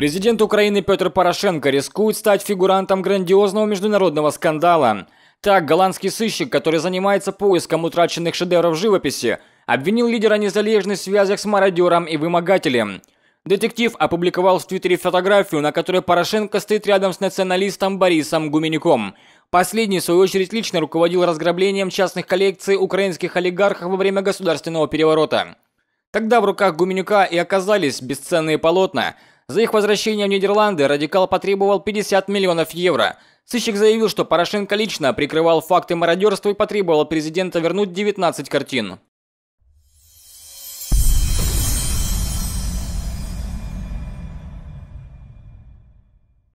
Президент Украины Петр Порошенко рискует стать фигурантом грандиозного международного скандала. Так, голландский сыщик, который занимается поиском утраченных шедевров живописи, обвинил лидера незалежных связях с мародером и вымогателем. Детектив опубликовал в Твиттере фотографию, на которой Порошенко стоит рядом с националистом Борисом Гуменюком. Последний, в свою очередь, лично руководил разграблением частных коллекций украинских олигархов во время государственного переворота. Тогда в руках Гуменюка и оказались бесценные полотна – за их возвращение в Нидерланды радикал потребовал 50 миллионов евро. Сыщик заявил, что Порошенко лично прикрывал факты мародерства и потребовал президента вернуть 19 картин.